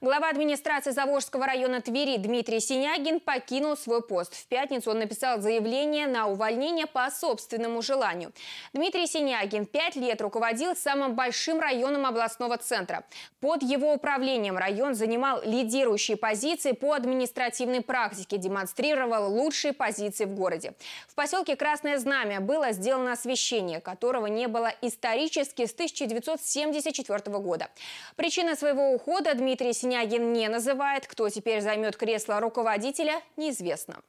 Глава администрации Заволжского района Твери Дмитрий Синягин покинул свой пост. В пятницу он написал заявление на увольнение по собственному желанию. Дмитрий Синягин пять лет руководил самым большим районом областного центра. Под его управлением район занимал лидирующие позиции по административной практике, демонстрировал лучшие позиции в городе. В поселке Красное Знамя было сделано освещение, которого не было исторически с 1974 года. Причина своего ухода Дмитрий Синягин Синягин не называет. Кто теперь займет кресло руководителя, неизвестно.